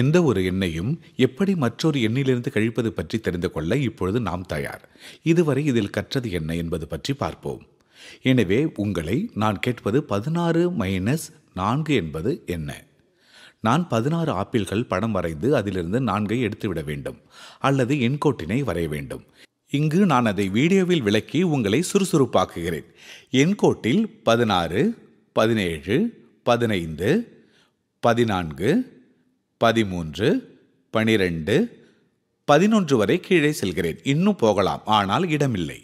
எந்த ஒரு எண்ணையும் எப்படி மற்றொரு எண்ணிலிருந்து கழிப்பது பற்றி தெரிந்து கொள்ள இப்பொழுது நாம் தயார் இதுவரை இதில் கற்றது என்ன என்பது பற்றி பார்ப்போம் எனவே உங்களை நான் கேட்பது பதினாறு மைனஸ் நான்கு என்பது என்ன நான் பதினாறு ஆப்பிள்கள் படம் வரைந்து அதிலிருந்து நான்கை எடுத்துவிட வேண்டும் அல்லது எண்கோட்டினை வரைய வேண்டும் இங்கு நான் அதை வீடியோவில் விளக்கி உங்களை சுறுசுறுப்பாக்குகிறேன் எண்கோட்டில் பதினாறு பதினேழு பதினைந்து பதினான்கு பதிமூன்று பனிரெண்டு பதினொன்று வரை கீழே செல்கிறேன் இன்னும் போகலாம் ஆனால் இடமில்லை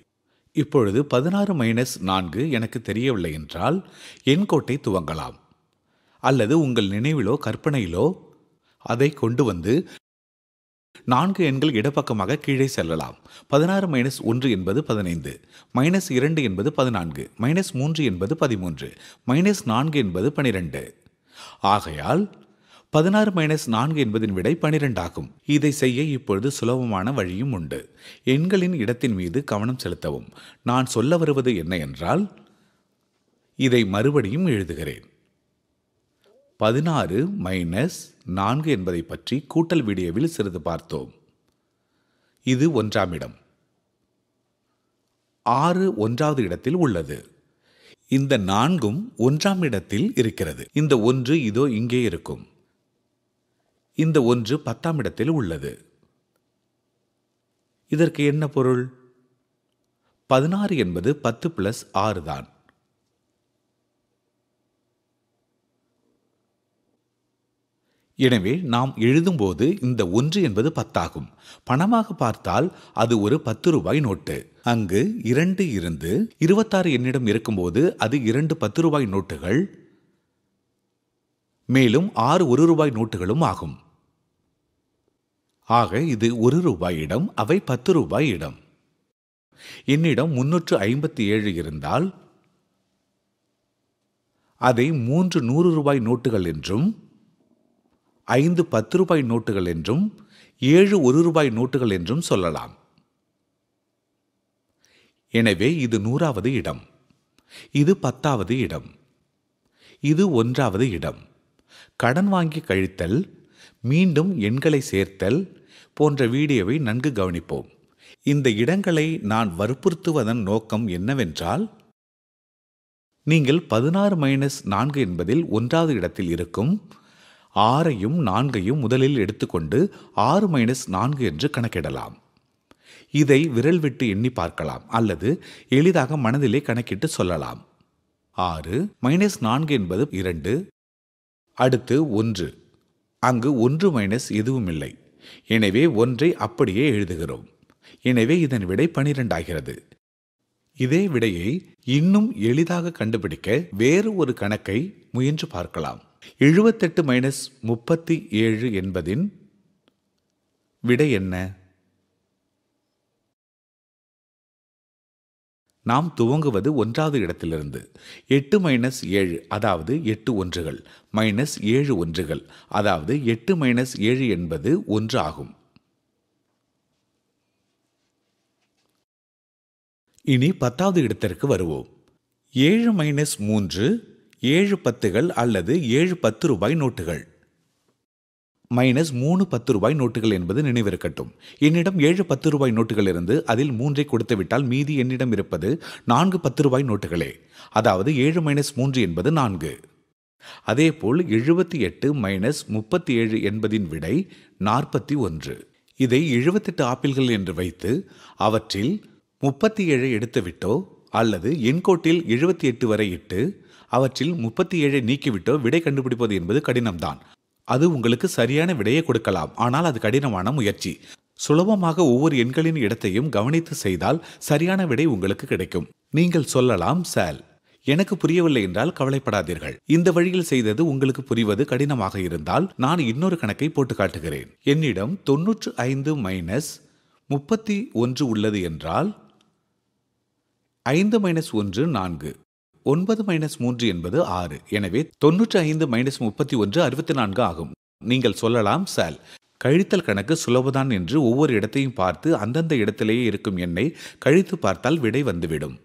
இப்பொழுது பதினாறு மைனஸ் நான்கு எனக்கு தெரியவில்லை என்றால் என் கோட்டை துவங்கலாம் அல்லது உங்கள் நினைவிலோ கற்பனையிலோ அதை கொண்டு வந்து நான்கு எண்கள் இடப்பக்கமாக கீழே செல்லலாம் பதினாறு மைனஸ் ஒன்று என்பது பதினைந்து மைனஸ் இரண்டு என்பது பதினான்கு மைனஸ் மூன்று என்பது பதிமூன்று மைனஸ் நான்கு என்பது பனிரெண்டு ஆகையால் பதினாறு மைனஸ் நான்கு என்பதின் விடை பனிரெண்டாகும் இதை செய்ய இப்பொழுது சுலபமான வழியும் உண்டு எண்களின் இடத்தின் மீது கவனம் செலுத்தவும் நான் சொல்ல வருவது என்ன என்றால் இதை மறுபடியும் எழுதுகிறேன் பதினாறு மைனஸ் நான்கு என்பதை பற்றி கூட்டல் வீடியோவில் சிறிது பார்த்தோம் இது ஒன்றாம் இடம் ஆறு ஒன்றாவது இடத்தில் உள்ளது இந்த நான்கும் ஒன்றாம் இடத்தில் இருக்கிறது இந்த ஒன்று இதோ இங்கே இருக்கும் இந்த ஒன்று பத்தாம் இடத்தில் உள்ளது இதற்கு என்ன பொருள் பதினாறு என்பது பத்து பிளஸ் ஆறு தான் எனவே நாம் எழுதும்போது இந்த ஒன்று என்பது பத்தாகும் பணமாக பார்த்தால் அது ஒரு பத்து ரூபாய் நோட்டு அங்கு இரண்டு இருந்து இருபத்தாறு என்னிடம் இருக்கும்போது அது இரண்டு பத்து ரூபாய் நோட்டுகள் மேலும் ஆறு ஒரு ரூபாய் நோட்டுகளும் ஆகும் ஆக இது ஒரு ரூபாய் இடம் அவை பத்து ரூபாய் இடம் என்னிடம் முன்னூற்று ஐம்பத்தி ஏழு இருந்தால் அதை மூன்று நூறு ரூபாய் நோட்டுகள் என்றும் ஐந்து பத்து ரூபாய் நோட்டுகள் என்றும் ஏழு ஒரு ரூபாய் நோட்டுகள் என்றும் சொல்லலாம் எனவே இது நூறாவது இடம் இது பத்தாவது இடம் இது ஒன்றாவது இடம் கடன் வாங்கி கழித்தல் மீண்டும் எண்களை சேர்த்தல் போன்ற வீடியோவை நன்கு கவனிப்போம் இந்த இடங்களை நான் வற்புறுத்துவதன் நோக்கம் என்னவென்றால் நீங்கள் பதினாறு மைனஸ் நான்கு என்பதில் ஒன்றாவது இடத்தில் இருக்கும் ஆறையும் நான்கையும் முதலில் எடுத்துக்கொண்டு ஆறு மைனஸ் நான்கு என்று கணக்கிடலாம் இதை விரல் விட்டு எண்ணி பார்க்கலாம் அல்லது எளிதாக மனதிலே கணக்கிட்டு சொல்லலாம் ஆறு மைனஸ் நான்கு என்பது இரண்டு அடுத்து ஒன்று அங்கு ஒன்று மைனஸ் எதுவும் இல்லை எனவே ஒன்றை அப்படியே எழுதுகிறோம் எனவே இதன் விடை பனிரெண்டாகிறது இதே விடையை இன்னும் எளிதாக கண்டுபிடிக்க வேறு ஒரு கணக்கை முயன்று பார்க்கலாம் எழுபத்தெட்டு மைனஸ் முப்பத்தி ஏழு என்பதின் விடை என்ன நாம் துவங்குவது ஒன்றாவது இடத்திலிருந்து எட்டு மைனஸ் ஏழு அதாவது எட்டு ஒன்றுகள் மைனஸ் ஏழு ஒன்றுகள் அதாவது எட்டு மைனஸ் ஏழு என்பது ஒன்று ஆகும் இனி பத்தாவது இடத்திற்கு வருவோம் ஏழு மைனஸ் மூன்று ஏழு பத்துகள் அல்லது ஏழு பத்து ரூபாய் நோட்டுகள் மைனஸ் மூணு பத்து ரூபாய் நோட்டுகள் என்பது நினைவிருக்கட்டும் என்னிடம் ஏழு பத்து ரூபாய் நோட்டுகள் இருந்து அதில் மூன்றை கொடுத்துவிட்டால் மீதி என்னிடம் இருப்பது நான்கு பத்து ரூபாய் நோட்டுகளே அதாவது ஏழு மைனஸ் மூன்று என்பது நான்கு அதேபோல் எழுபத்தி எட்டு மைனஸ் முப்பத்தி ஏழு என்பதின் விடை நாற்பத்தி ஒன்று இதை எழுபத்தெட்டு ஆப்பிள்கள் என்று வைத்து அவற்றில் முப்பத்தி ஏழை எடுத்துவிட்டோ அல்லது எண்கோட்டில் எழுபத்தி எட்டு வரை இட்டு அவற்றில் முப்பத்தி ஏழை நீக்கிவிட்டோ விடை கண்டுபிடிப்பது என்பது கடினம்தான் அது உங்களுக்கு சரியான விடையை கொடுக்கலாம் ஆனால் அது கடினமான முயற்சி சுலபமாக ஒவ்வொரு எண்களின் இடத்தையும் கவனித்து செய்தால் சரியான விடை உங்களுக்கு கிடைக்கும் நீங்கள் சொல்லலாம் சால் எனக்கு புரியவில்லை என்றால் கவலைப்படாதீர்கள் இந்த வழியில் செய்தது உங்களுக்கு புரிவது கடினமாக இருந்தால் நான் இன்னொரு கணக்கை போட்டு காட்டுகிறேன் என்னிடம் தொன்னூற்று ஐந்து மைனஸ் முப்பத்தி ஒன்று உள்ளது என்றால் ஐந்து மைனஸ் ஒன்று நான்கு ஒன்பது மைனஸ் மூன்று என்பது ஆறு எனவே தொன்னூற்றி ஐந்து மைனஸ் முப்பத்தி ஒன்று அறுபத்தி நான்கு ஆகும் நீங்கள் சொல்லலாம் சால் கழித்தல் கணக்கு சுலபதான் என்று ஒவ்வொரு இடத்தையும் பார்த்து அந்தந்த இடத்திலேயே இருக்கும் எண்ணை கழித்து பார்த்தால் விடை வந்துவிடும்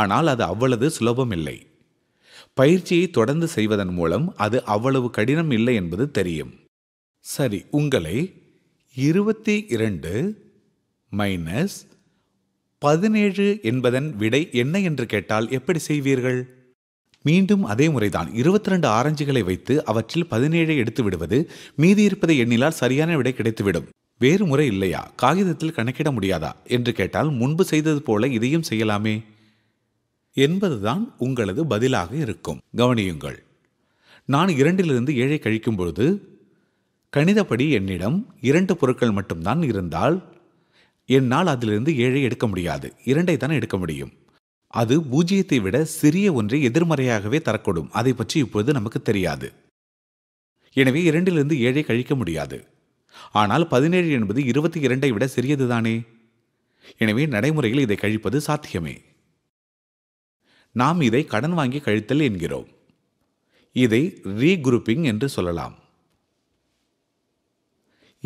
ஆனால் அது அவ்வளவு சுலபமில்லை பயிற்சியை தொடர்ந்து செய்வதன் மூலம் அது அவ்வளவு கடினம் இல்லை என்பது தெரியும் சரி உங்களை இருபத்தி இரண்டு மைனஸ் பதினேழு என்பதன் விடை என்ன என்று கேட்டால் எப்படி செய்வீர்கள் மீண்டும் அதே முறைதான் இருபத்தி ரெண்டு ஆரஞ்சுகளை வைத்து அவற்றில் பதினேழை எடுத்து விடுவது மீதி இருப்பதை எண்ணினால் சரியான விடை கிடைத்துவிடும் வேறு முறை இல்லையா காகிதத்தில் கணக்கிட முடியாதா என்று கேட்டால் முன்பு செய்தது போல இதையும் செய்யலாமே என்பதுதான் உங்களது பதிலாக இருக்கும் கவனியுங்கள் நான் இரண்டிலிருந்து ஏழை கழிக்கும் பொழுது கணிதப்படி என்னிடம் இரண்டு பொருட்கள் மட்டும்தான் இருந்தால் என்னால் அதிலிருந்து ஏழை எடுக்க முடியாது இரண்டை தான் எடுக்க முடியும் அது பூஜ்ஜியத்தை விட சிறிய ஒன்றை எதிர்மறையாகவே தரக்கூடும் அதை பற்றி இப்பொழுது நமக்கு தெரியாது எனவே இரண்டிலிருந்து ஏழை கழிக்க முடியாது ஆனால் பதினேழு என்பது இருபத்தி இரண்டை விட சிறியதுதானே எனவே நடைமுறையில் இதை கழிப்பது சாத்தியமே நாம் இதை கடன் வாங்கி கழித்தல் என்கிறோம் இதை ரீகுரூப்பிங் என்று சொல்லலாம்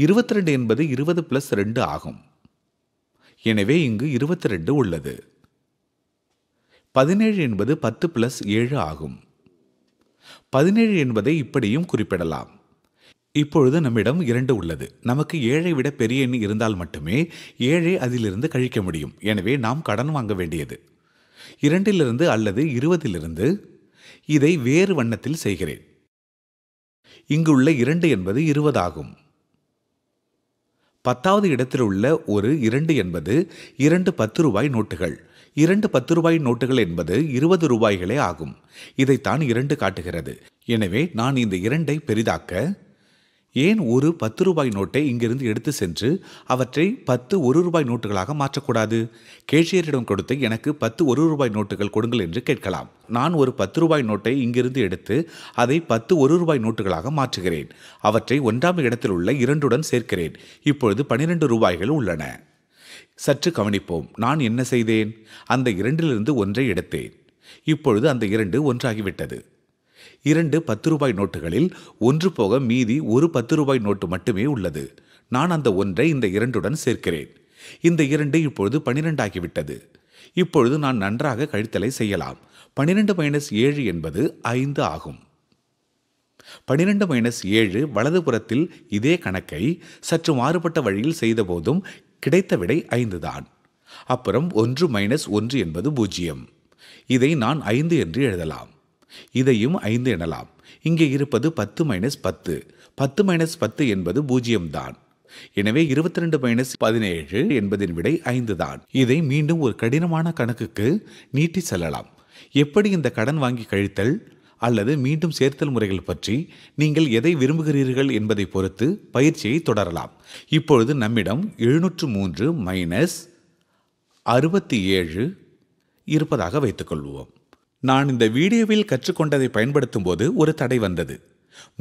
இருபத்தி ரெண்டு என்பது இருபது பிளஸ் ரெண்டு ஆகும் எனவே இங்கு இருபத்தி ரெண்டு உள்ளது பதினேழு என்பது பத்து பிளஸ் ஏழு ஆகும் பதினேழு என்பதை இப்படியும் குறிப்பிடலாம் இப்பொழுது நம்மிடம் இரண்டு உள்ளது நமக்கு ஏழை விட பெரிய எண் இருந்தால் மட்டுமே ஏழை அதிலிருந்து கழிக்க முடியும் எனவே நாம் கடன் வாங்க வேண்டியது இரண்டிலிருந்து அல்லது இருபதிலிருந்து இதை வேறு வண்ணத்தில் செய்கிறேன் இங்குள்ள இரண்டு என்பது இருபதாகும் பத்தாவது இடத்தில் உள்ள ஒரு இரண்டு என்பது இரண்டு பத்து ரூபாய் நோட்டுகள் இரண்டு பத்து ரூபாய் நோட்டுகள் என்பது இருபது ரூபாய்களே ஆகும் இதைத்தான் இரண்டு காட்டுகிறது எனவே நான் இந்த இரண்டை பெரிதாக்க ஏன் ஒரு பத்து ரூபாய் நோட்டை இங்கிருந்து எடுத்து சென்று அவற்றை பத்து ஒரு ரூபாய் நோட்டுகளாக மாற்றக்கூடாது கேஷியரிடம் கொடுத்து எனக்கு பத்து ஒரு ரூபாய் நோட்டுகள் கொடுங்கள் என்று கேட்கலாம் நான் ஒரு பத்து ரூபாய் நோட்டை இங்கிருந்து எடுத்து அதை பத்து ஒரு ரூபாய் நோட்டுகளாக மாற்றுகிறேன் அவற்றை ஒன்றாம் இடத்தில் உள்ள இரண்டுடன் சேர்க்கிறேன் இப்பொழுது பனிரெண்டு ரூபாய்கள் உள்ளன சற்று கவனிப்போம் நான் என்ன செய்தேன் அந்த இரண்டிலிருந்து ஒன்றை எடுத்தேன் இப்பொழுது அந்த இரண்டு ஒன்றாகிவிட்டது இரண்டு பத்து ரூபாய் நோட்டுகளில் ஒன்று போக மீதி ஒரு பத்து ரூபாய் நோட்டு மட்டுமே உள்ளது நான் அந்த ஒன்றை இந்த இரண்டுடன் சேர்க்கிறேன் இந்த இரண்டு இப்பொழுது பனிரெண்டாகிவிட்டது இப்பொழுது நான் நன்றாக கழித்தலை செய்யலாம் பனிரெண்டு மைனஸ் ஏழு என்பது ஐந்து ஆகும் பனிரெண்டு மைனஸ் ஏழு வலதுபுறத்தில் இதே கணக்கை சற்று மாறுபட்ட வழியில் செய்தபோதும் கிடைத்த விடை ஐந்து தான் அப்புறம் ஒன்று மைனஸ் ஒன்று என்பது பூஜ்ஜியம் இதை நான் ஐந்து என்று எழுதலாம் இதையும் ஐந்து எனலாம் இங்கே இருப்பது பத்து மைனஸ் பத்து பத்து மைனஸ் பத்து என்பது பூஜ்ஜியம்தான் எனவே இருபத்தி ரெண்டு மைனஸ் பதினேழு என்பதின் விடை ஐந்து தான் இதை மீண்டும் ஒரு கடினமான கணக்குக்கு நீட்டி செல்லலாம் எப்படி இந்த கடன் வாங்கி கழித்தல் அல்லது மீண்டும் சேர்த்தல் முறைகள் பற்றி நீங்கள் எதை விரும்புகிறீர்கள் என்பதை பொறுத்து பயிற்சியை தொடரலாம் இப்பொழுது நம்மிடம் எழுநூற்று மூன்று மைனஸ் அறுபத்தி ஏழு இருப்பதாக வைத்துக்கொள்வோம் நான் இந்த வீடியோவில் கற்றுக்கொண்டதை பயன்படுத்தும் போது ஒரு தடை வந்தது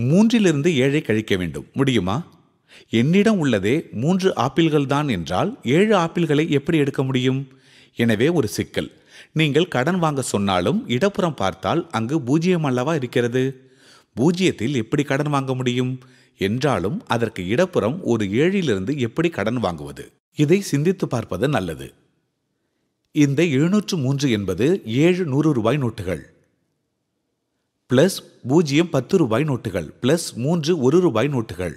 மூன்றிலிருந்து ஏழை கழிக்க வேண்டும் முடியுமா என்னிடம் உள்ளதே மூன்று ஆப்பிள்கள் தான் என்றால் ஏழு ஆப்பிள்களை எப்படி எடுக்க முடியும் எனவே ஒரு சிக்கல் நீங்கள் கடன் வாங்க சொன்னாலும் இடப்புறம் பார்த்தால் அங்கு பூஜ்ஜியம் அல்லவா இருக்கிறது பூஜ்ஜியத்தில் எப்படி கடன் வாங்க முடியும் என்றாலும் அதற்கு இடப்புறம் ஒரு ஏழிலிருந்து எப்படி கடன் வாங்குவது இதை சிந்தித்து பார்ப்பது நல்லது இந்த எழுநூற்று மூன்று என்பது ஏழு நூறு ரூபாய் நோட்டுகள் பிளஸ் பூஜ்ஜியம் பத்து ரூபாய் நோட்டுகள் பிளஸ் மூன்று ஒரு ரூபாய் நோட்டுகள்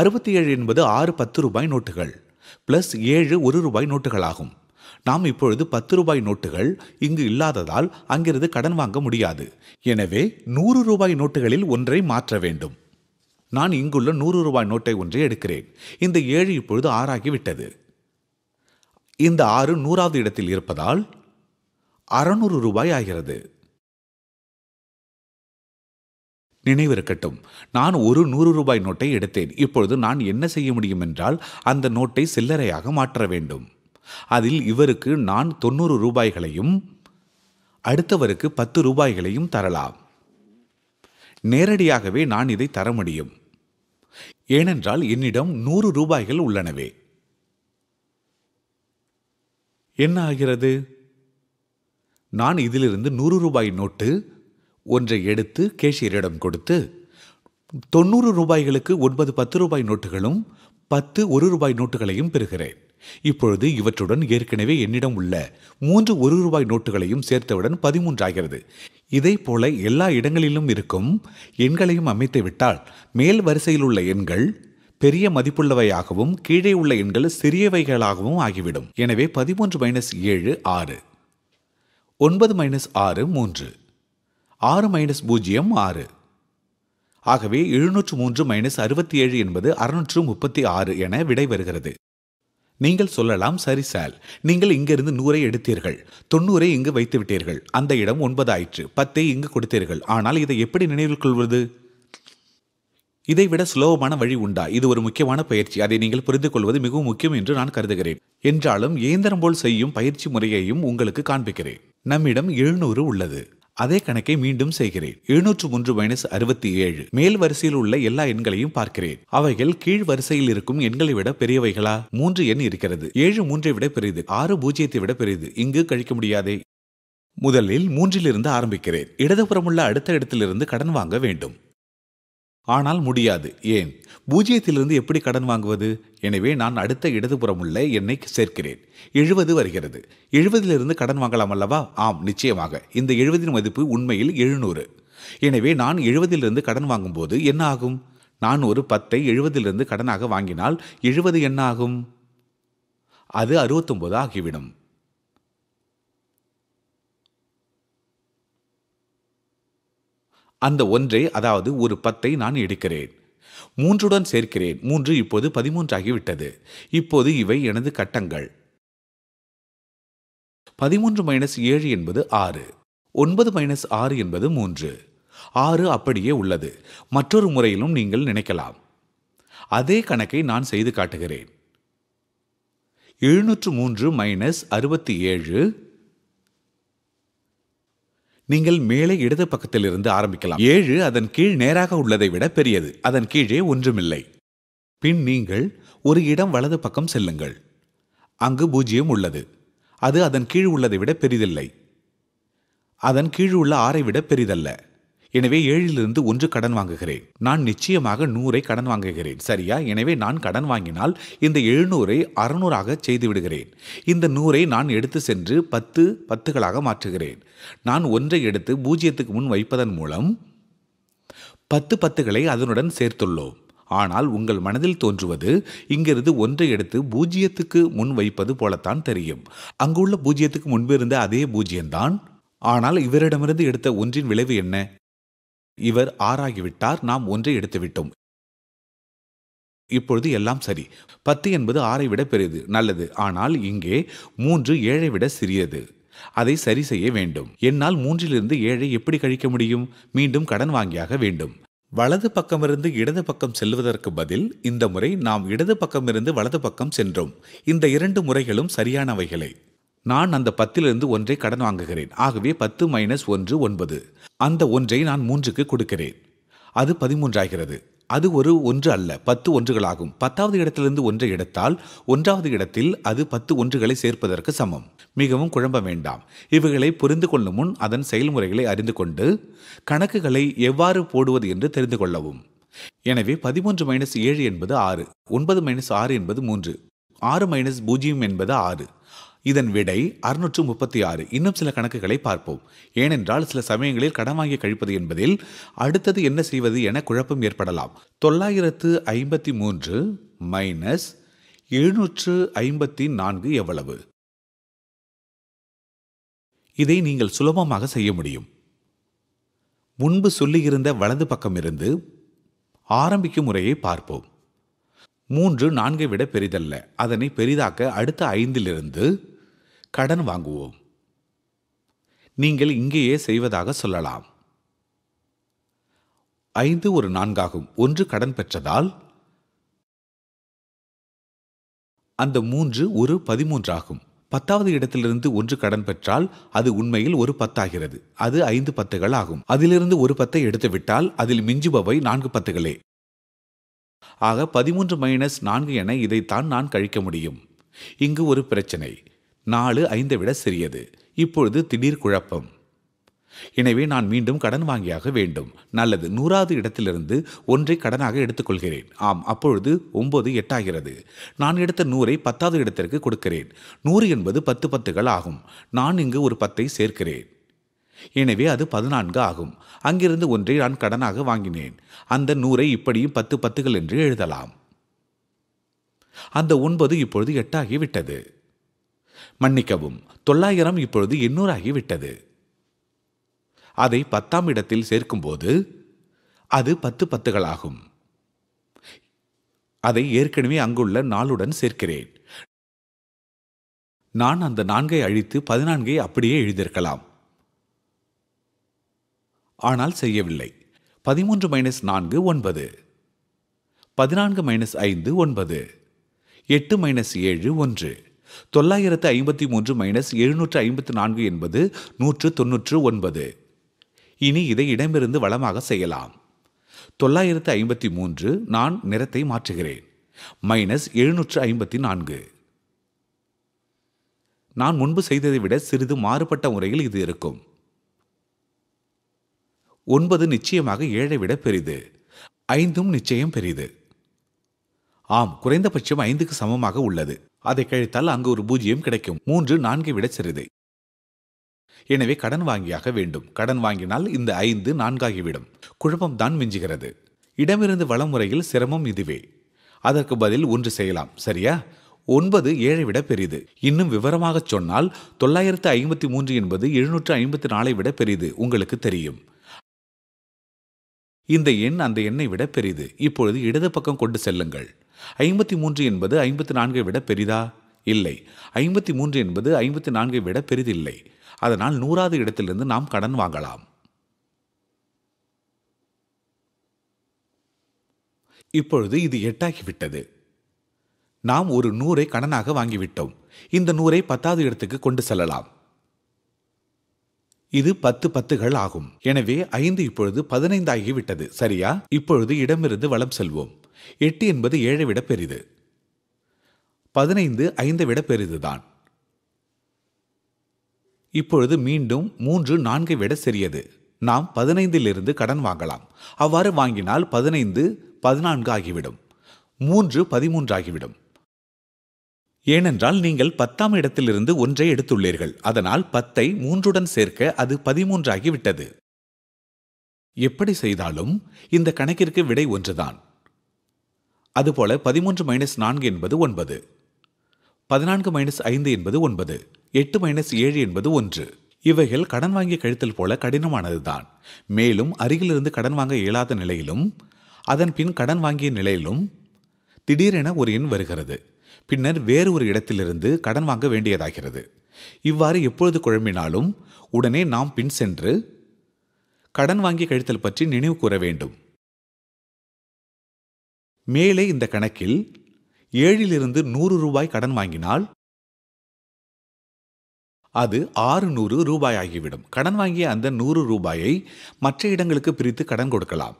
அறுபத்தி ஏழு என்பது ஆறு பத்து ரூபாய் நோட்டுகள் பிளஸ் ஏழு ஒரு ரூபாய் நோட்டுகளாகும் நாம் இப்பொழுது பத்து ரூபாய் நோட்டுகள் இங்கு இல்லாததால் அங்கிருந்து கடன் வாங்க முடியாது எனவே நூறு ரூபாய் நோட்டுகளில் ஒன்றை மாற்ற வேண்டும் நான் இங்குள்ள நூறு ரூபாய் நோட்டை ஒன்றை எடுக்கிறேன் இந்த ஏழு இப்பொழுது ஆறாகிவிட்டது இந்த ஆறு நூறாவது இடத்தில் இருப்பதால் அறநூறு ரூபாய் ஆகிறது நினைவிருக்கட்டும் நான் ஒரு நூறு ரூபாய் நோட்டை எடுத்தேன் இப்பொழுது நான் என்ன செய்ய முடியும் என்றால் அந்த நோட்டை சில்லறையாக மாற்ற வேண்டும் அதில் இவருக்கு நான் தொண்ணூறு ரூபாய்களையும் அடுத்தவருக்கு பத்து ரூபாய்களையும் தரலாம் நேரடியாகவே நான் இதை தர முடியும் ஏனென்றால் என்னிடம் நூறு ரூபாய்கள் உள்ளனவே என்ன ஆகிறது நான் இதிலிருந்து நூறு ரூபாய் நோட்டு ஒன்றை எடுத்து கேஷியரிடம் கொடுத்து தொண்ணூறு ரூபாய்களுக்கு ஒன்பது பத்து ரூபாய் நோட்டுகளும் பத்து ஒரு ரூபாய் நோட்டுகளையும் பெறுகிறேன் இப்பொழுது இவற்றுடன் ஏற்கனவே என்னிடம் உள்ள மூன்று ஒரு ரூபாய் நோட்டுகளையும் சேர்த்தவுடன் பதிமூன்றாகிறது இதே போல எல்லா இடங்களிலும் இருக்கும் எண்களையும் அமைத்து விட்டால் மேல் வரிசையில் உள்ள எண்கள் பெரிய மதிப்புள்ளவையாகவும் கீழே உள்ள எண்கள் சிறியவைகளாகவும் ஆகிவிடும் எனவே பதிமூன்று மைனஸ் ஏழு ஆறு ஒன்பது மைனஸ் ஆறு மூன்று ஆறு மைனஸ் பூஜ்ஜியம் ஆறு ஆகவே எழுநூற்று மூன்று மைனஸ் அறுபத்தி ஏழு என்பது அறுநூற்று முப்பத்தி ஆறு என விடை வருகிறது நீங்கள் சொல்லலாம் சரி சார் நீங்கள் இங்கிருந்து நூறை எடுத்தீர்கள் தொண்ணூறை இங்கு வைத்து விட்டீர்கள் அந்த இடம் ஒன்பது ஆயிற்று பத்தை இங்கு கொடுத்தீர்கள் ஆனால் இதை எப்படி நினைவில் கொள்வது இதைவிட சுலபமான வழி உண்டா இது ஒரு முக்கியமான பயிற்சி அதை நீங்கள் புரிந்து கொள்வது மிகவும் முக்கியம் என்று நான் கருதுகிறேன் என்றாலும் இயந்திரம் போல் செய்யும் பயிற்சி முறையையும் உங்களுக்கு காண்பிக்கிறேன் நம்மிடம் எழுநூறு உள்ளது அதே கணக்கை மீண்டும் செய்கிறேன் எழுநூற்று மூன்று மைனஸ் அறுபத்தி ஏழு மேல் வரிசையில் உள்ள எல்லா எண்களையும் பார்க்கிறேன் அவைகள் கீழ் வரிசையில் இருக்கும் எண்களை விட பெரியவைகளா மூன்று எண் இருக்கிறது ஏழு மூன்றை விட பெரியது ஆறு பூஜ்ஜியத்தை விட பெரியது இங்கு கழிக்க முடியாதே முதலில் மூன்றிலிருந்து ஆரம்பிக்கிறேன் இடதுபுறமுள்ள அடுத்த இடத்திலிருந்து கடன் வாங்க வேண்டும் ஆனால் முடியாது ஏன் பூஜ்ஜியத்திலிருந்து எப்படி கடன் வாங்குவது எனவே நான் அடுத்த இடதுபுறம் உள்ள எண்ணை சேர்க்கிறேன் எழுபது வருகிறது எழுபதிலிருந்து கடன் வாங்கலாம் அல்லவா ஆம் நிச்சயமாக இந்த எழுபதின் மதிப்பு உண்மையில் எழுநூறு எனவே நான் எழுபதிலிருந்து கடன் வாங்கும்போது என்ன ஆகும் நான் ஒரு பத்தை எழுபதிலிருந்து கடனாக வாங்கினால் எழுபது என்ன ஆகும் அது அறுபத்தொம்போது ஆகிவிடும் அந்த ஒன்றை அதாவது ஒரு பத்தை நான் எடுக்கிறேன் மூன்றுடன் சேர்க்கிறேன் மூன்று இப்போது பதிமூன்றாகிவிட்டது இப்போது இவை எனது கட்டங்கள் பதிமூன்று மைனஸ் ஏழு என்பது ஆறு ஒன்பது மைனஸ் ஆறு என்பது மூன்று ஆறு அப்படியே உள்ளது மற்றொரு முறையிலும் நீங்கள் நினைக்கலாம் அதே கணக்கை நான் செய்து காட்டுகிறேன் எழுநூற்று மூன்று மைனஸ் அறுபத்தி ஏழு நீங்கள் மேலே இடது பக்கத்திலிருந்து ஆரம்பிக்கலாம் ஏழு அதன் கீழ் நேராக உள்ளதை விட பெரியது அதன் கீழே ஒன்றுமில்லை பின் நீங்கள் ஒரு இடம் வலது பக்கம் செல்லுங்கள் அங்கு பூஜ்ஜியம் உள்ளது அது அதன் கீழ் உள்ளதை விட பெரிதில்லை அதன் கீழ் உள்ள ஆறை விட பெரிதல்ல எனவே ஏழிலிருந்து ஒன்று கடன் வாங்குகிறேன் நான் நிச்சயமாக நூறை கடன் வாங்குகிறேன் சரியா எனவே நான் கடன் வாங்கினால் இந்த எழுநூறை அறுநூறாக செய்து விடுகிறேன் இந்த நூறை நான் எடுத்து சென்று பத்து பத்துகளாக மாற்றுகிறேன் நான் ஒன்றை எடுத்து பூஜ்ஜியத்துக்கு முன் வைப்பதன் மூலம் பத்து பத்துகளை அதனுடன் சேர்த்துள்ளோம் ஆனால் உங்கள் மனதில் தோன்றுவது இங்கிருந்து ஒன்றை எடுத்து பூஜ்ஜியத்துக்கு முன் வைப்பது போலத்தான் தெரியும் அங்குள்ள பூஜ்ஜியத்துக்கு முன்பு இருந்த அதே பூஜ்ஜியம்தான் ஆனால் இவரிடமிருந்து எடுத்த ஒன்றின் விளைவு என்ன இவர் ஆறாகிவிட்டார் நாம் ஒன்றை எடுத்துவிட்டோம் இப்பொழுது எல்லாம் சரி பத்து என்பது ஆறை விட பெரியது நல்லது ஆனால் இங்கே மூன்று ஏழை விட சிறியது அதை சரி செய்ய வேண்டும் என்னால் மூன்றிலிருந்து ஏழை எப்படி கழிக்க முடியும் மீண்டும் கடன் வாங்கியாக வேண்டும் வலது பக்கமிருந்து இடது பக்கம் செல்வதற்கு பதில் இந்த முறை நாம் இடது பக்கமிருந்து வலது பக்கம் சென்றோம் இந்த இரண்டு முறைகளும் சரியானவைகளே நான் அந்த பத்திலிருந்து ஒன்றை கடன் வாங்குகிறேன் ஆகவே பத்து மைனஸ் ஒன்று ஒன்பது அந்த ஒன்றை நான் மூன்றுக்கு கொடுக்கிறேன் அது பதிமூன்றாகிறது அது ஒரு ஒன்று அல்ல பத்து ஒன்றுகளாகும் பத்தாவது இடத்திலிருந்து ஒன்றை எடுத்தால் ஒன்றாவது இடத்தில் அது பத்து ஒன்றுகளை சேர்ப்பதற்கு சமம் மிகவும் குழம்ப வேண்டாம் இவைகளை புரிந்து கொள்ளும் முன் அதன் செயல்முறைகளை அறிந்து கொண்டு கணக்குகளை எவ்வாறு போடுவது என்று தெரிந்து கொள்ளவும் எனவே பதிமூன்று மைனஸ் ஏழு என்பது ஆறு ஒன்பது மைனஸ் ஆறு என்பது மூன்று ஆறு மைனஸ் பூஜ்ஜியம் என்பது ஆறு இதன் விடை அறுநூற்று முப்பத்தி ஆறு இன்னும் சில கணக்குகளை பார்ப்போம் ஏனென்றால் சில சமயங்களில் கடன் வாங்கி கழிப்பது என்பதில் அடுத்தது என்ன செய்வது என குழப்பம் ஏற்படலாம் தொள்ளாயிரத்து ஐம்பத்தி மூன்று மைனஸ் எழுநூற்று ஐம்பத்தி நான்கு எவ்வளவு இதை நீங்கள் சுலபமாக செய்ய முடியும் முன்பு சொல்லியிருந்த வலது பக்கமிருந்து ஆரம்பிக்கும் முறையை பார்ப்போம் மூன்று நான்கை விட பெரிதல்ல அதனை பெரிதாக்க அடுத்த ஐந்திலிருந்து கடன் வாங்குவோம் நீங்கள் இங்கேயே செய்வதாக சொல்லலாம் ஐந்து ஒரு நான்காகும் ஒன்று கடன் பெற்றதால் அந்த மூன்று ஒரு பதிமூன்றாகும் பத்தாவது இடத்திலிருந்து ஒன்று கடன் பெற்றால் அது உண்மையில் ஒரு பத்தாகிறது அது ஐந்து பத்துகள் ஆகும் அதிலிருந்து ஒரு பத்தை எடுத்துவிட்டால் அதில் மிஞ்சுபவை நான்கு பத்துகளே ஆக பதிமூன்று மைனஸ் நான்கு என இதைத்தான் நான் கழிக்க முடியும் இங்கு ஒரு பிரச்சனை நாலு ஐந்தை விட சிறியது இப்பொழுது திடீர் குழப்பம் எனவே நான் மீண்டும் கடன் வாங்கியாக வேண்டும் நல்லது நூறாவது இடத்திலிருந்து ஒன்றை கடனாக எடுத்துக்கொள்கிறேன் ஆம் அப்பொழுது ஒன்பது எட்டாகிறது நான் எடுத்த நூறை பத்தாவது இடத்திற்கு கொடுக்கிறேன் நூறு என்பது பத்து பத்துகள் ஆகும் நான் இங்கு ஒரு பத்தை சேர்க்கிறேன் எனவே அது பதினான்கு ஆகும் அங்கிருந்து ஒன்றை நான் கடனாக வாங்கினேன் அந்த நூறை இப்படியும் பத்து பத்துகள் என்று எழுதலாம் அந்த ஒன்பது இப்பொழுது எட்டாகிவிட்டது மன்னிக்கவும் தொள்ளாயிரம் இப்பொழுது எண்ணூறாகிவிட்டது அதை பத்தாம் இடத்தில் சேர்க்கும்போது அது பத்து பத்துகளாகும் அதை ஏற்கனவே அங்குள்ள நாளுடன் சேர்க்கிறேன் நான் அந்த நான்கை அழித்து பதினான்கை அப்படியே எழுதியிருக்கலாம் ஆனால் செய்யவில்லை பதிமூன்று மைனஸ் நான்கு ஒன்பது பதினான்கு மைனஸ் ஐந்து ஒன்பது எட்டு மைனஸ் ஏழு ஒன்று தொள்ளாயிரத்து ஐம்பத்தி மூன்று மைனஸ் எழுநூற்று ஐம்பத்து நான்கு என்பது நூற்று தொன்னூற்று ஒன்பது இனி இதை இடமிருந்து வளமாக செய்யலாம் தொள்ளாயிரத்து ஐம்பத்தி மூன்று நான் நிறத்தை மாற்றுகிறேன் மைனஸ் எழுநூற்று ஐம்பத்தி நான்கு நான் முன்பு செய்ததை விட சிறிது மாறுபட்ட முறையில் இது இருக்கும் ஒன்பது நிச்சயமாக ஏழை விட பெரிது ஐந்தும் நிச்சயம் பெரிது ஆம் குறைந்தபட்சம் ஐந்துக்கு சமமாக உள்ளது அதை கழித்தால் அங்கு ஒரு பூஜ்ஜியம் கிடைக்கும் மூன்று நான்கை விட சிறிது எனவே கடன் வாங்கியாக வேண்டும் கடன் வாங்கினால் இந்த ஐந்து நான்காகிவிடும் குழப்பம் தான் மிஞ்சுகிறது இடமிருந்து வளமுறையில் சிரமம் இதுவே அதற்கு பதில் ஒன்று செய்யலாம் சரியா ஒன்பது ஏழை விட பெரிது இன்னும் விவரமாக சொன்னால் தொள்ளாயிரத்து ஐம்பத்தி மூன்று என்பது எழுநூற்று ஐம்பத்தி நாலை விட பெரிது உங்களுக்கு தெரியும் இந்த எண் அந்த எண்ணை விட பெரிது இப்பொழுது இடது பக்கம் கொண்டு செல்லுங்கள் ஐம்பத்தி மூன்று என்பது ஐம்பத்தி நான்கை விட பெரிதா இல்லை ஐம்பத்தி மூன்று என்பது ஐம்பத்தி நான்கை விட பெரிதில்லை அதனால் நூறாவது இடத்திலிருந்து நாம் கடன் வாங்கலாம் இப்பொழுது இது எட்டாகிவிட்டது நாம் ஒரு நூறை கடனாக வாங்கிவிட்டோம் இந்த நூறை பத்தாவது இடத்துக்கு கொண்டு செல்லலாம் இது பத்து பத்துகள் ஆகும் எனவே ஐந்து இப்பொழுது பதினைந்து ஆகிவிட்டது சரியா இப்பொழுது இடமிருந்து வளம் செல்வோம் எட்டு என்பது ஏழை விட பெரிது பதினைந்து ஐந்தை விட பெரிதுதான் இப்பொழுது மீண்டும் மூன்று நான்கை விட சிறியது நாம் பதினைந்திலிருந்து கடன் வாங்கலாம் அவ்வாறு வாங்கினால் பதினைந்து பதினான்கு ஆகிவிடும் மூன்று பதிமூன்று ஆகிவிடும் ஏனென்றால் நீங்கள் பத்தாம் இடத்திலிருந்து ஒன்றை எடுத்துள்ளீர்கள் அதனால் பத்தை மூன்றுடன் சேர்க்க அது பதிமூன்றாகிவிட்டது எப்படி செய்தாலும் இந்த கணக்கிற்கு விடை ஒன்றுதான் அதுபோல பதிமூன்று மைனஸ் நான்கு என்பது ஒன்பது பதினான்கு மைனஸ் ஐந்து என்பது ஒன்பது எட்டு மைனஸ் ஏழு என்பது ஒன்று இவைகள் கடன் வாங்கிய கழித்தல் போல கடினமானதுதான் மேலும் அருகிலிருந்து கடன் வாங்க இயலாத நிலையிலும் அதன் பின் கடன் வாங்கிய நிலையிலும் திடீரென ஒரு எண் வருகிறது பின்னர் வேறு ஒரு இடத்திலிருந்து கடன் வாங்க வேண்டியதாகிறது இவ்வாறு எப்பொழுது குழம்பினாலும் உடனே நாம் பின் சென்று கடன் வாங்கி கழித்தல் பற்றி நினைவு கூற வேண்டும் மேலே இந்த கணக்கில் ஏழிலிருந்து நூறு ரூபாய் கடன் வாங்கினால் அது ஆறு நூறு ரூபாய் ஆகிவிடும் கடன் வாங்கிய அந்த நூறு ரூபாயை மற்ற இடங்களுக்கு பிரித்து கடன் கொடுக்கலாம்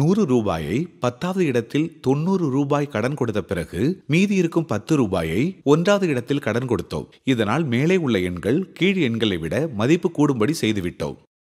நூறு ரூபாயை பத்தாவது இடத்தில் தொண்ணூறு ரூபாய் கடன் கொடுத்த பிறகு மீதி இருக்கும் பத்து ரூபாயை ஒன்றாவது இடத்தில் கடன் கொடுத்தோம் இதனால் மேலே உள்ள எண்கள் கீழ் எண்களை விட மதிப்பு கூடும்படி செய்துவிட்டோம்